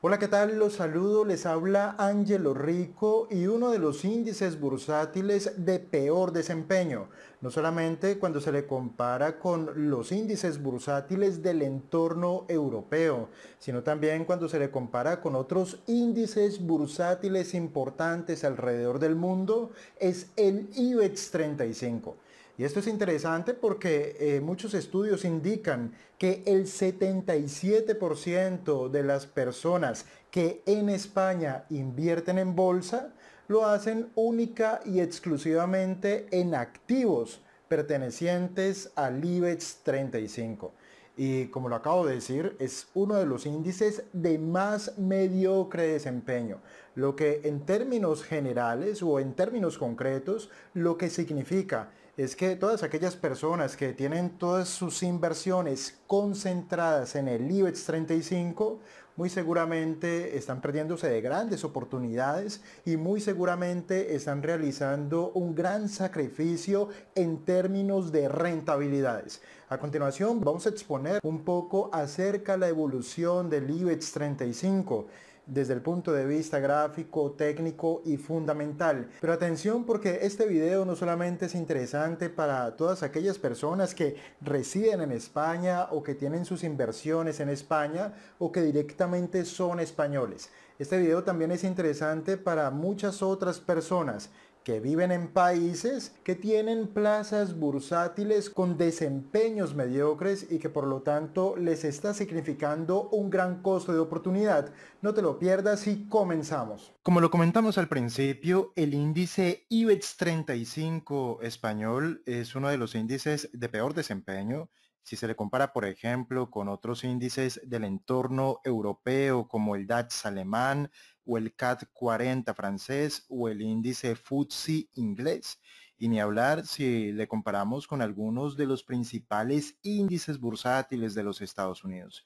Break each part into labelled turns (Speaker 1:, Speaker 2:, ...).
Speaker 1: Hola, ¿qué tal? Los saludo, les habla Ángelo Rico y uno de los índices bursátiles de peor desempeño, no solamente cuando se le compara con los índices bursátiles del entorno europeo, sino también cuando se le compara con otros índices bursátiles importantes alrededor del mundo, es el IBEX 35. Y esto es interesante porque eh, muchos estudios indican que el 77% de las personas que en España invierten en bolsa lo hacen única y exclusivamente en activos pertenecientes al IBEX 35 y como lo acabo de decir, es uno de los índices de más mediocre desempeño, lo que en términos generales o en términos concretos, lo que significa es que todas aquellas personas que tienen todas sus inversiones concentradas en el IBEX 35, muy seguramente están perdiéndose de grandes oportunidades y muy seguramente están realizando un gran sacrificio en términos de rentabilidades. A continuación vamos a exponer un poco acerca de la evolución del IBEX 35 desde el punto de vista gráfico, técnico y fundamental. Pero atención porque este video no solamente es interesante para todas aquellas personas que residen en España o que tienen sus inversiones en España o que directamente son españoles. Este video también es interesante para muchas otras personas que viven en países que tienen plazas bursátiles con desempeños mediocres y que por lo tanto les está significando un gran costo de oportunidad. No te lo pierdas y comenzamos. Como lo comentamos al principio, el índice IBEX 35 español es uno de los índices de peor desempeño si se le compara, por ejemplo, con otros índices del entorno europeo como el DAX alemán, o el CAT 40 francés o el índice FTSE inglés. Y ni hablar si le comparamos con algunos de los principales índices bursátiles de los Estados Unidos.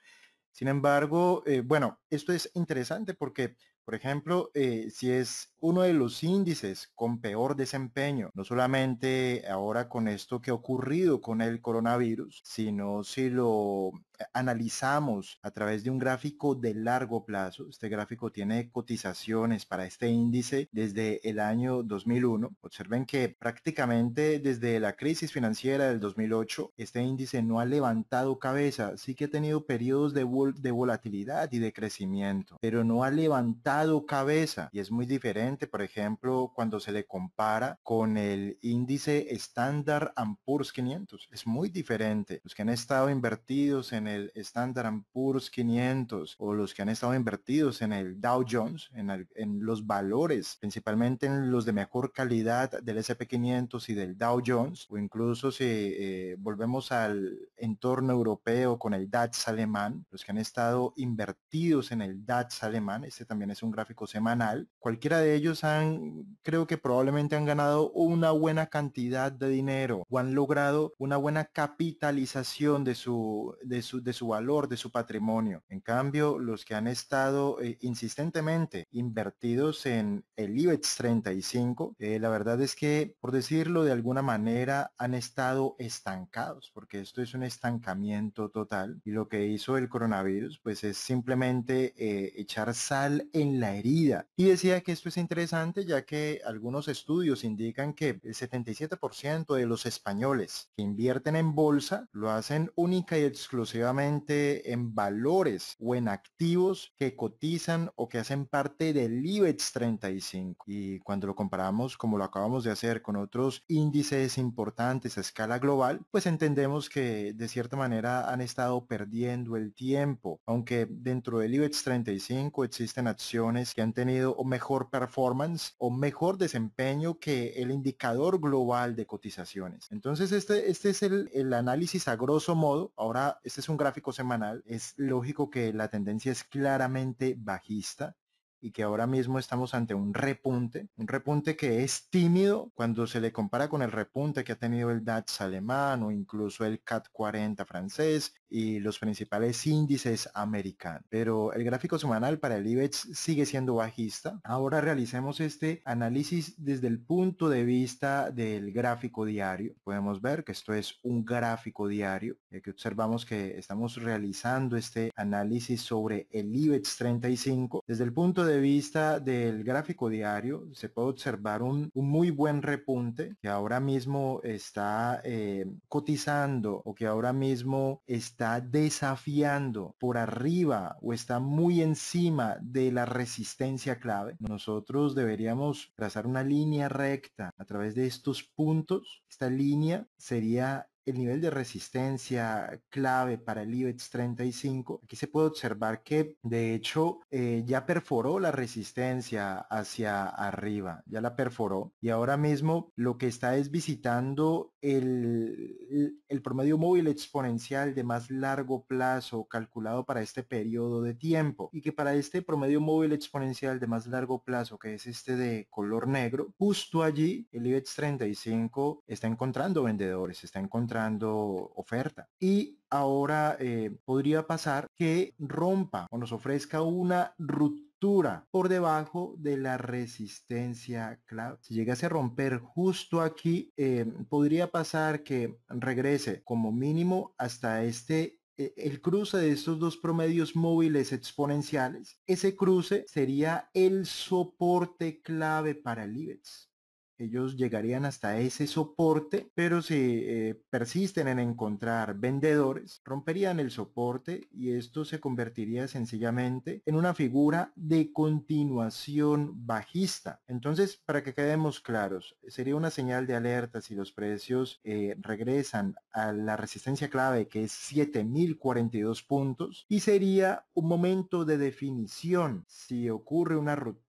Speaker 1: Sin embargo, eh, bueno, esto es interesante porque, por ejemplo, eh, si es uno de los índices con peor desempeño, no solamente ahora con esto que ha ocurrido con el coronavirus, sino si lo eh, analizamos a través de un gráfico de largo plazo. Este gráfico tiene cotizaciones para este índice desde el año 2001. Observen que prácticamente desde la crisis financiera del 2008, este índice no ha levantado cabeza. Sí que ha tenido periodos de, de volatilidad y de crecimiento, pero no ha levantado cabeza y es muy diferente por ejemplo, cuando se le compara con el índice estándar Poor's 500. Es muy diferente. Los que han estado invertidos en el estándar Poor's 500 o los que han estado invertidos en el Dow Jones, en, los valores, principalmente en los de mejor calidad del SP500 y del Dow Jones, o incluso si eh, volvemos al entorno europeo con el DATS alemán, los que han estado invertidos en el DATS alemán, este también es un gráfico semanal, cualquiera de ellos ellos han, creo que probablemente han ganado una buena cantidad de dinero o han logrado una buena capitalización de su, de su, valor, de su patrimonio. En cambio, los que han estado eh, insistentemente invertidos en el IBEX 35, eh, la verdad es que, por decirlo de alguna manera, han estado estancados, porque esto es un estancamiento total. Y lo que hizo el coronavirus, pues es simplemente eh, echar sal en la herida. Y decía que esto es interesante interesante ya que algunos estudios indican que el 77% de los españoles que invierten en bolsa lo hacen única y exclusivamente en valores o en activos que cotizan o que hacen parte del IBEX 35. Y cuando lo comparamos, como lo acabamos de hacer con otros índices importantes a escala global, pues entendemos que de cierta manera han estado perdiendo el tiempo, aunque dentro del IBEX 35 existen acciones que han tenido mejor performance o mejor desempeño que el indicador global de cotizaciones. Entonces este, este es el, el análisis a grosso modo. Ahora este es un gráfico semanal. Es lógico que la tendencia es claramente bajista y que ahora mismo estamos ante un repunte, un repunte que es tímido cuando se le compara con el repunte que ha tenido el DAX alemán o incluso el CAT 40 francés y los principales índices americanos. Pero el gráfico semanal para el IBEX sigue siendo bajista. Ahora realicemos este análisis desde el punto de vista del gráfico diario. Podemos ver que esto es un gráfico diario. que observamos que estamos realizando este análisis sobre el IBEX 35 desde el punto de de vista del gráfico diario, se puede observar un, muy buen repunte que ahora mismo está eh, cotizando o que ahora mismo está desafiando por arriba o está muy encima de la resistencia clave. Nosotros deberíamos trazar una línea recta a través de estos puntos. Esta línea sería el nivel de resistencia clave para el IBEX 35, aquí se puede observar que de hecho eh, ya perforó la resistencia hacia arriba, ya la perforó y ahora mismo lo que está es visitando el, el promedio móvil exponencial de más largo plazo calculado para este periodo de tiempo y que para este promedio móvil exponencial de más largo plazo que es este de color negro, justo allí el IBEX 35 está encontrando vendedores, está encontrando oferta. Y ahora eh, podría pasar que rompa o nos ofrezca una ruptura por debajo de la resistencia clave. Si llegase a romper justo aquí, eh, podría pasar que regrese como mínimo hasta este e, el cruce de estos dos promedios móviles exponenciales, ese cruce sería el soporte clave para el ellos llegarían hasta ese soporte, pero si eh, persisten en encontrar vendedores, romperían el soporte y esto se convertiría sencillamente en una figura de continuación bajista. Entonces, para que quedemos claros, sería una señal de alerta si los precios eh, regresan a la resistencia clave que es 7042 puntos y sería un momento de definición si ocurre una ruptura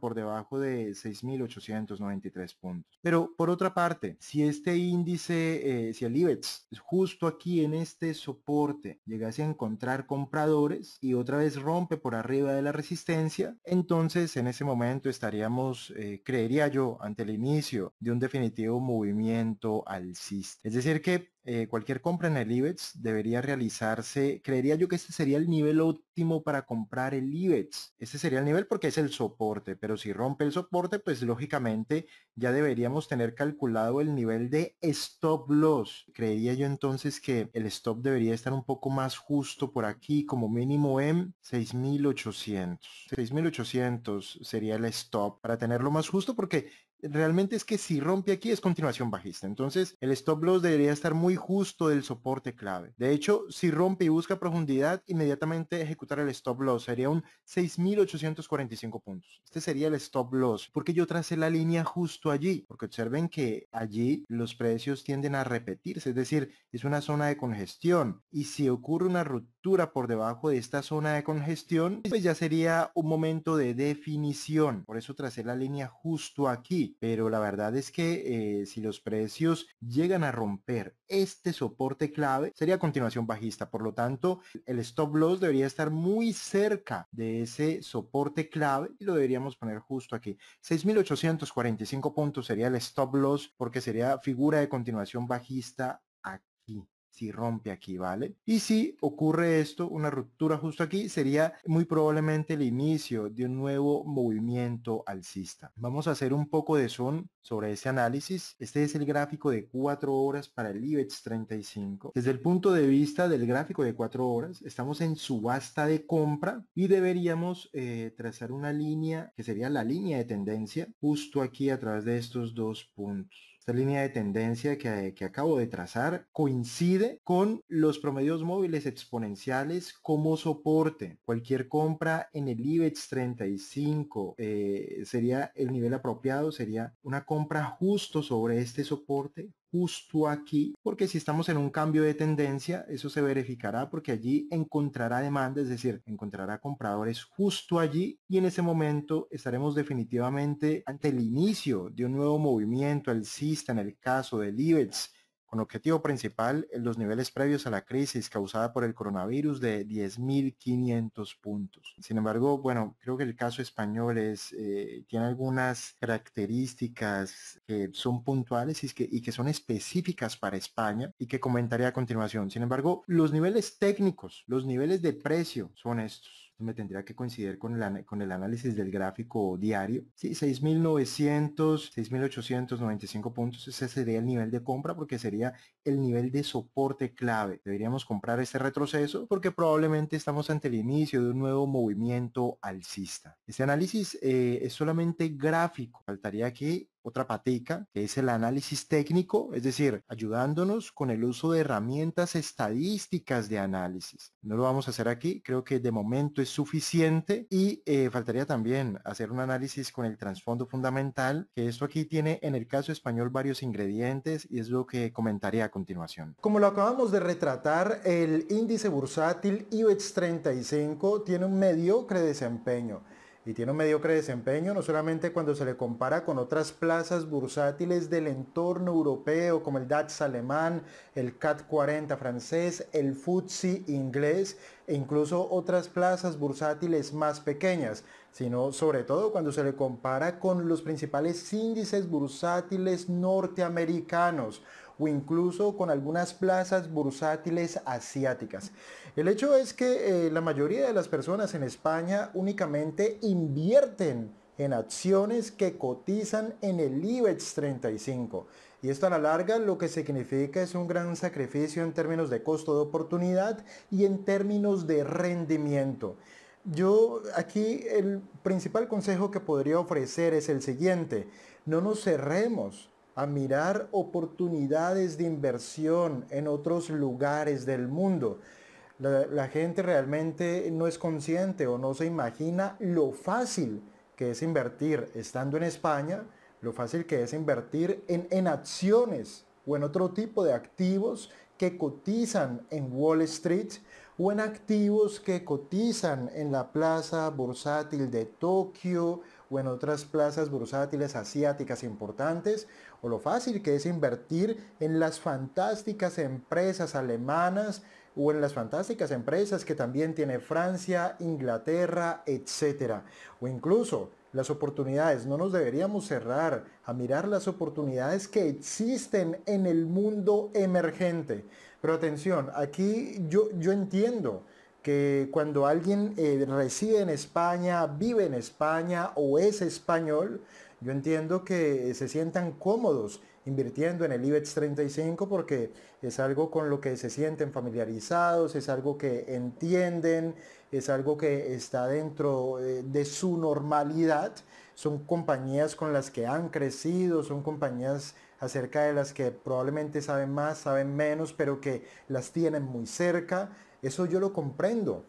Speaker 1: por debajo de 6.893 puntos. Pero por otra parte, si este índice, eh, si el IBEX justo aquí en este soporte llegase a encontrar compradores y otra vez rompe por arriba de la resistencia, entonces en ese momento estaríamos, eh, creería yo, ante el inicio de un definitivo movimiento alcista. Es decir que eh, cualquier compra en el IBEX debería realizarse, creería yo que este sería el nivel óptimo para comprar el IBEX. Este sería el nivel porque es el soporte, pero si rompe el soporte, pues lógicamente ya deberíamos tener calculado el nivel de stop loss. Creería yo entonces que el stop debería estar un poco más justo por aquí, como mínimo en 6800. 6800 sería el stop para tenerlo más justo porque realmente es que si rompe aquí es continuación bajista. Entonces el stop loss debería estar muy justo del soporte clave. De hecho, si rompe y busca profundidad, inmediatamente ejecutar el stop loss. Sería un 6.845 puntos. Este sería el stop loss. Porque yo tracé la línea justo allí. Porque observen que allí los precios tienden a repetirse. Es decir, es una zona de congestión. Y si ocurre una ruptura por debajo de esta zona de congestión, pues ya sería un momento de definición. Por eso tracé la línea justo aquí pero la verdad es que eh, si los precios llegan a romper este soporte clave, sería continuación bajista. Por lo tanto, el stop loss debería estar muy cerca de ese soporte clave y lo deberíamos poner justo aquí. 6.845 puntos sería el stop loss porque sería figura de continuación bajista aquí si rompe aquí, ¿vale? Y si ocurre esto, una ruptura justo aquí, sería muy probablemente el inicio de un nuevo movimiento alcista. Vamos a hacer un poco de son sobre ese análisis. Este es el gráfico de 4 horas para el IBEX 35. Desde el punto de vista del gráfico de 4 horas, estamos en subasta de compra y deberíamos eh, trazar una línea que sería la línea de tendencia justo aquí a través de estos dos puntos línea de tendencia que, acabo de trazar coincide con los promedios móviles exponenciales como soporte. Cualquier compra en el IBEX 35 eh, sería el nivel apropiado, sería una compra justo sobre este soporte justo aquí, porque si estamos en un cambio de tendencia, eso se verificará porque allí encontrará demanda, es decir, encontrará compradores justo allí y en ese momento estaremos definitivamente ante el inicio de un nuevo movimiento alcista en el caso del IBEX con objetivo principal eh, los niveles previos a la crisis causada por el coronavirus de 10.500 puntos. Sin embargo, bueno, creo que el caso español es, eh, tiene algunas características que son puntuales y que, y que son específicas para España y que comentaré a continuación. Sin embargo, los niveles técnicos, los niveles de precio son estos me tendría que coincidir con el, con el análisis del gráfico diario. Sí, 6.900, 6.895 puntos, ese sería el nivel de compra porque sería el nivel de soporte clave. Deberíamos comprar este retroceso porque probablemente estamos ante el inicio de un nuevo movimiento alcista. Este análisis eh, es solamente gráfico. Faltaría que otra patica, que es el análisis técnico, es decir, ayudándonos con el uso de herramientas estadísticas de análisis. No lo vamos a hacer aquí, creo que de momento es suficiente y eh, faltaría también hacer un análisis con el trasfondo fundamental, que esto aquí tiene en el caso español varios ingredientes y es lo que comentaré a continuación. Como lo acabamos de retratar, el índice bursátil IBEX 35 tiene un mediocre desempeño y tiene un mediocre desempeño, no solamente cuando se le compara con otras plazas bursátiles del entorno europeo como el DAX alemán, el CAT 40 francés, el FTSE inglés e incluso otras plazas bursátiles más pequeñas, sino sobre todo cuando se le compara con los principales índices bursátiles norteamericanos o incluso con algunas plazas bursátiles asiáticas. El hecho es que eh, la mayoría de las personas en España únicamente invierten en acciones que cotizan en el IBEX 35. Y esto a la larga lo que significa es un gran sacrificio en términos de costo de oportunidad y en términos de rendimiento. Yo aquí el principal consejo que podría ofrecer es el siguiente, no nos cerremos a mirar oportunidades de inversión en otros lugares del mundo. La, gente realmente no es consciente o no se imagina lo fácil que es invertir estando en España, lo fácil que es invertir en, en acciones o en otro tipo de activos que cotizan en Wall Street o en activos que cotizan en la plaza bursátil de Tokio o en otras plazas bursátiles asiáticas importantes, o lo fácil que es invertir en las fantásticas empresas alemanas o en las fantásticas empresas que también tiene Francia, Inglaterra, etc. O incluso las oportunidades, no nos deberíamos cerrar a mirar las oportunidades que existen en el mundo emergente. Pero atención, aquí yo, yo entiendo que cuando alguien eh, reside en España, vive en España o es español, yo entiendo que eh, se sientan cómodos invirtiendo en el IBEX 35 porque es algo con lo que se sienten familiarizados, es algo que entienden, es algo que está dentro eh, de su normalidad. Son compañías con las que han crecido, son compañías acerca de las que probablemente saben más, saben menos, pero que las tienen muy cerca eso yo lo comprendo.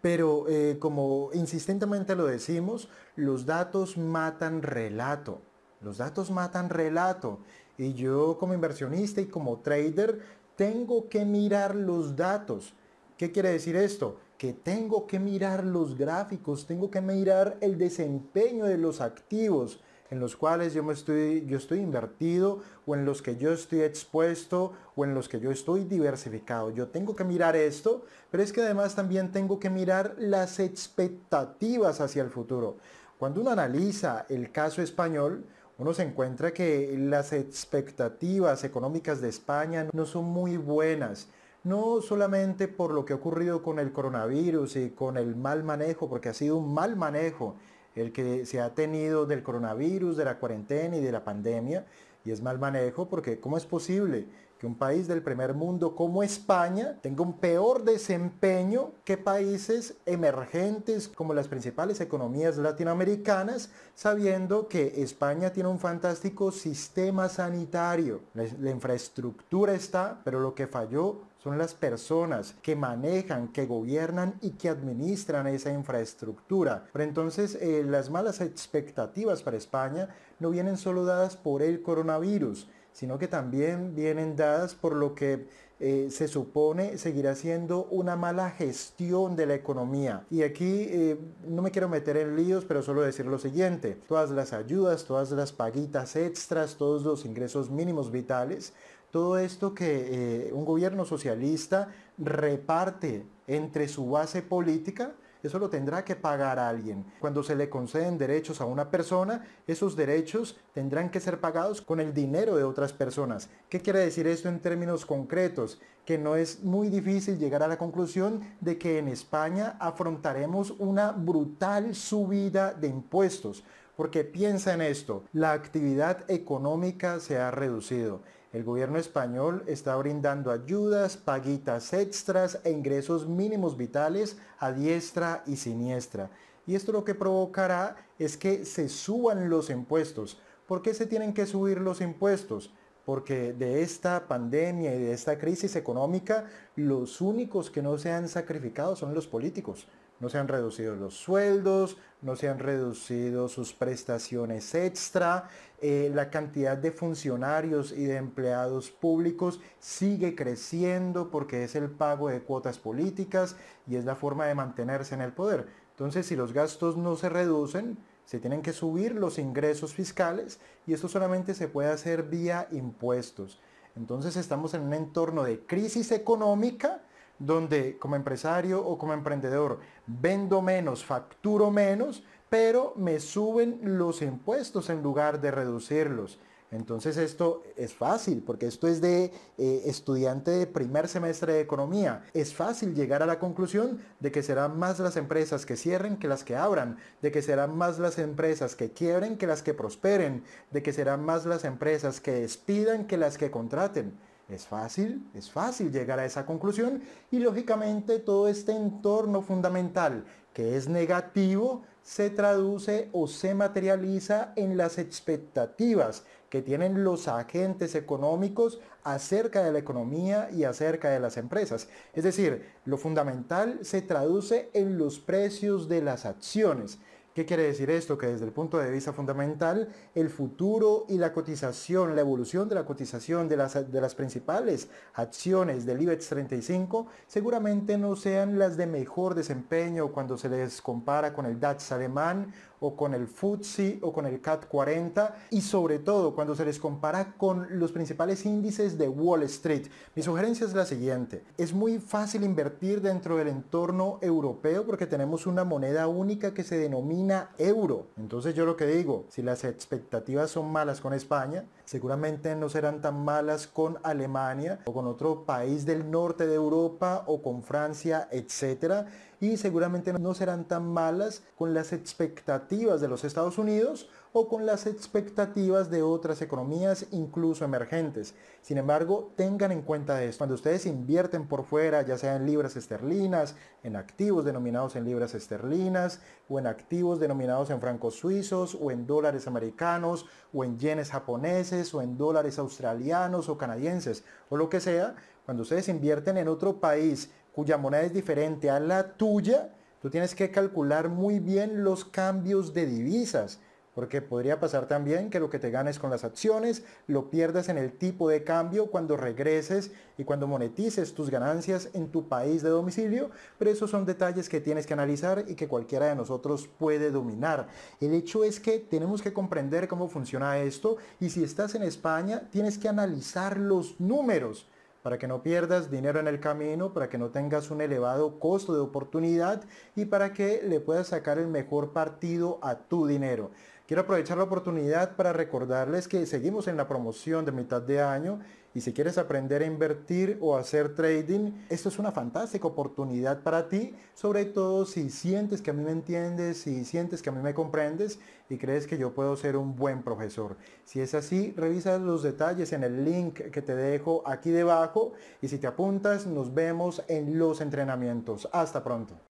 Speaker 1: Pero eh, como insistentemente lo decimos, los datos matan relato. Los datos matan relato. Y yo como inversionista y como trader tengo que mirar los datos. ¿Qué quiere decir esto? Que tengo que mirar los gráficos, tengo que mirar el desempeño de los activos, en los cuales yo, me estoy, yo estoy invertido o en los que yo estoy expuesto o en los que yo estoy diversificado. Yo tengo que mirar esto, pero es que además también tengo que mirar las expectativas hacia el futuro. Cuando uno analiza el caso español, uno se encuentra que las expectativas económicas de España no son muy buenas no solamente por lo que ha ocurrido con el coronavirus y con el mal manejo, porque ha sido un mal manejo, el que se ha tenido del coronavirus, de la cuarentena y de la pandemia, y es mal manejo porque ¿cómo es posible que un país del primer mundo como España tenga un peor desempeño que países emergentes como las principales economías latinoamericanas, sabiendo que España tiene un fantástico sistema sanitario? La, infraestructura está, pero lo que falló son las personas que manejan, que gobiernan y que administran esa infraestructura. Pero entonces eh, las malas expectativas para España no vienen solo dadas por el coronavirus, sino que también vienen dadas por lo que eh, se supone seguirá siendo una mala gestión de la economía. Y aquí eh, no me quiero meter en líos, pero solo decir lo siguiente. Todas las ayudas, todas las paguitas extras, todos los ingresos mínimos vitales todo esto que eh, un gobierno socialista reparte entre su base política, eso lo tendrá que pagar alguien. Cuando se le conceden derechos a una persona, esos derechos tendrán que ser pagados con el dinero de otras personas. ¿Qué quiere decir esto en términos concretos? Que no es muy difícil llegar a la conclusión de que en España afrontaremos una brutal subida de impuestos. Porque piensa en esto, la actividad económica se ha reducido el gobierno español está brindando ayudas, paguitas extras e ingresos mínimos vitales a diestra y siniestra. Y esto lo que provocará es que se suban los impuestos. ¿Por qué se tienen que subir los impuestos? Porque de esta pandemia y de esta crisis económica, los únicos que no se han sacrificado son los políticos no se han reducido los sueldos, no se han reducido sus prestaciones extra, eh, la cantidad de funcionarios y de empleados públicos sigue creciendo porque es el pago de cuotas políticas y es la forma de mantenerse en el poder. Entonces, si los gastos no se reducen, se tienen que subir los ingresos fiscales y esto solamente se puede hacer vía impuestos. Entonces estamos en un entorno de crisis económica donde como empresario o como emprendedor vendo menos, facturo menos, pero me suben los impuestos en lugar de reducirlos. Entonces esto es fácil, porque esto es de eh, estudiante de primer semestre de economía. Es fácil llegar a la conclusión de que serán más las empresas que cierren que las que abran, de que serán más las empresas que quiebren que las que prosperen, de que serán más las empresas que despidan que las que contraten. Es fácil, es fácil llegar a esa conclusión y lógicamente todo este entorno fundamental que es negativo se traduce o se materializa en las expectativas que tienen los agentes económicos acerca de la economía y acerca de las empresas. Es decir, lo fundamental se traduce en los precios de las acciones. ¿Qué quiere decir esto? Que desde el punto de vista fundamental, el futuro y la cotización, la evolución de la cotización de las, principales acciones del IBEX 35 seguramente no sean las de mejor desempeño cuando se les compara con el DAX alemán o con el FTSE o con el CAT 40 y sobre todo cuando se les compara con los principales índices de Wall Street. Mi sugerencia es la siguiente. Es muy fácil invertir dentro del entorno europeo porque tenemos una moneda única que se denomina euro. Entonces yo lo que digo, si las expectativas son malas con España, seguramente no serán tan malas con Alemania o con otro país del norte de Europa o con Francia, etcétera, y seguramente no serán tan malas con las expectativas de los Estados Unidos o con las expectativas de otras economías, incluso emergentes. Sin embargo, tengan en cuenta esto. Cuando ustedes invierten por fuera, ya sea en libras esterlinas, en activos denominados en libras esterlinas, o en activos denominados en francos suizos, o en dólares americanos, o en yenes japoneses, o en dólares australianos o canadienses, o lo que sea, cuando ustedes invierten en otro país cuya moneda es diferente a la tuya, tú tienes que calcular muy bien los cambios de divisas, porque podría pasar también que lo que te ganes con las acciones lo pierdas en el tipo de cambio cuando regreses y cuando monetices tus ganancias en tu país de domicilio, pero esos son detalles que tienes que analizar y que cualquiera de nosotros puede dominar. El hecho es que tenemos que comprender cómo funciona esto y si estás en España tienes que analizar los números para que no pierdas dinero en el camino, para que no tengas un elevado costo de oportunidad y para que le puedas sacar el mejor partido a tu dinero. Quiero aprovechar la oportunidad para recordarles que seguimos en la promoción de mitad de año y si quieres aprender a invertir o hacer trading, esto es una fantástica oportunidad para ti, sobre todo si sientes que a mí me entiendes, si sientes que a mí me comprendes y crees que yo puedo ser un buen profesor. Si es así, revisa los detalles en el link que te dejo aquí debajo y si te apuntas, nos vemos en los entrenamientos. Hasta pronto.